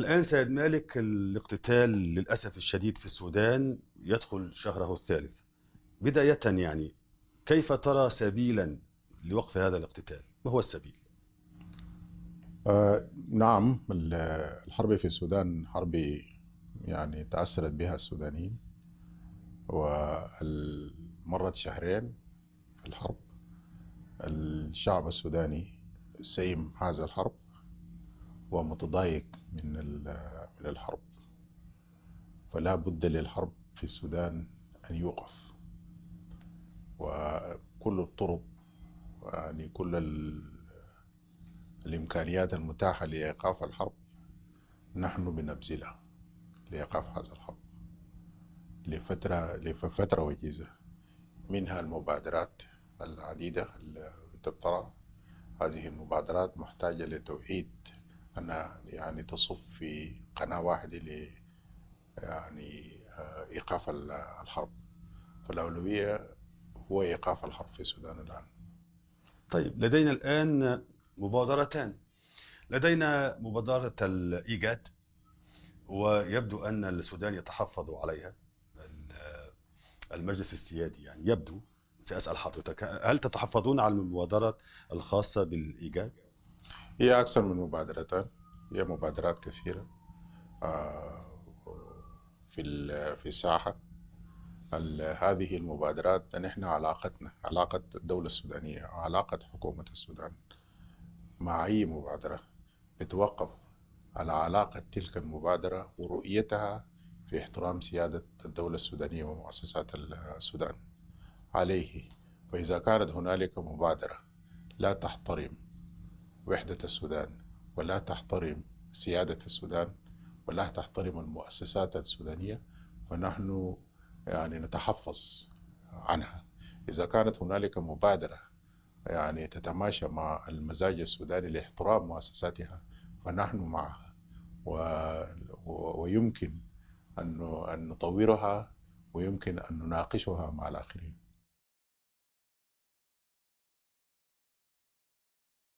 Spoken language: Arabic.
الآن سيد مالك الاقتتال للأسف الشديد في السودان يدخل شهره الثالث بداية يعني كيف ترى سبيلا لوقف هذا الاقتتال ما هو السبيل؟ آه نعم الحرب في السودان حرب يعني تأثرت بها السودانيين ومرت شهرين في الحرب الشعب السوداني سيم هذا الحرب ومتضايق من من الحرب فلا بد للحرب في السودان أن يوقف وكل الطرق يعني كل الإمكانيات المتاحة لإيقاف الحرب نحن بنبذلها لإيقاف هذا الحرب لفترة لفترة وجيزة منها المبادرات العديدة اللي تطرأ هذه المبادرات محتاجة لتوحيد أنها يعني تصب في قناة واحدة ل يعني آه، إيقاف الحرب فالأولوية هو إيقاف الحرب في السودان الآن طيب لدينا الآن مبادرتان لدينا مبادرة الإيجاد ويبدو أن السودان يتحفظ عليها المجلس السيادي يعني يبدو سأسأل حضرتك هل تتحفظون على المبادرة الخاصة بالإيجاد هي أكثر من مبادرتان هي مبادرات كثيرة آه، في في الساحة هذه المبادرات نحن علاقتنا علاقة الدولة السودانية علاقة حكومة السودان مع أي مبادرة بتوقف على علاقة تلك المبادرة ورؤيتها في احترام سيادة الدولة السودانية ومؤسسات السودان عليه فإذا كانت هنالك مبادرة لا تحترم وحدة السودان ولا تحترم سيادة السودان ولا تحترم المؤسسات السودانية فنحن يعني نتحفظ عنها إذا كانت هنالك مبادرة يعني تتماشى مع المزاج السوداني لاحترام مؤسساتها فنحن معها و... و... ويمكن أن... أن نطورها ويمكن أن نناقشها مع الآخرين